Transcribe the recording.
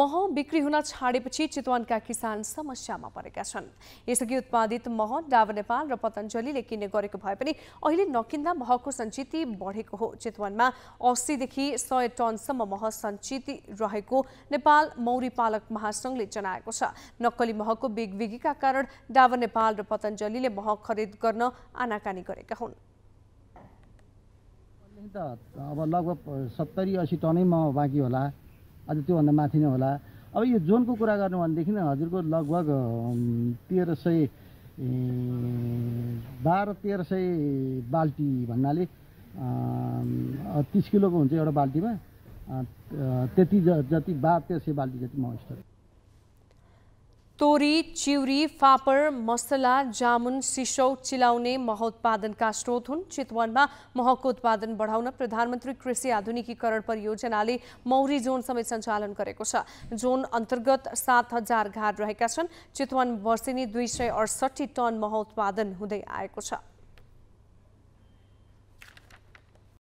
मह बिक्री हुन छाडेपछि चितवनका किसान समस्यामा परेका छन् यसअघि उत्पादित मह डाबर नेपाल र पतञ्जलीले किन्ने गरेको भए पनि अहिले नकिन्दा महको सञ्चिति बढेको हो चितवनमा अस्सीदेखि सय टनसम्म मह सञ्चिति रहेको नेपाल मौरी पालक महासङ्घले जनाएको छ नक्कली महको बिगबिगीका कारण डाबर नेपाल र पतञ्जलीले मह खरिद गर्न आनाकानी गरेका हुन् अब लगभग सत्तरी असी टनै मह बाँकी होला अझ त्योभन्दा माथि नै होला अब यो जोनको कुरा गर्नु भनेदेखि हजुरको लगभग तेह्र सय बाह्र तेह्र सय बाल्टी भन्नाले तिस किलोको हुन्छ एउटा बाल्टीमा त्यति ज जति बाह्र तेह्र सय बाल्टी जति म स्टोर तोरी चिउरी फापर मसला जामुन सिसौ चिलाउने मह उत्पादनका स्रोत हुन् चितवनमा महको उत्पादन बढाउन प्रधानमन्त्री कृषि आधुनिकीकरण परियोजनाले मौरी जोन समेत सञ्चालन गरेको छ जोन अन्तर्गत सात हजार घाट रहेका छन् चितवन वर्षेनी दुई सय अडसठी टन मह उत्पादन हुँदै आएको छ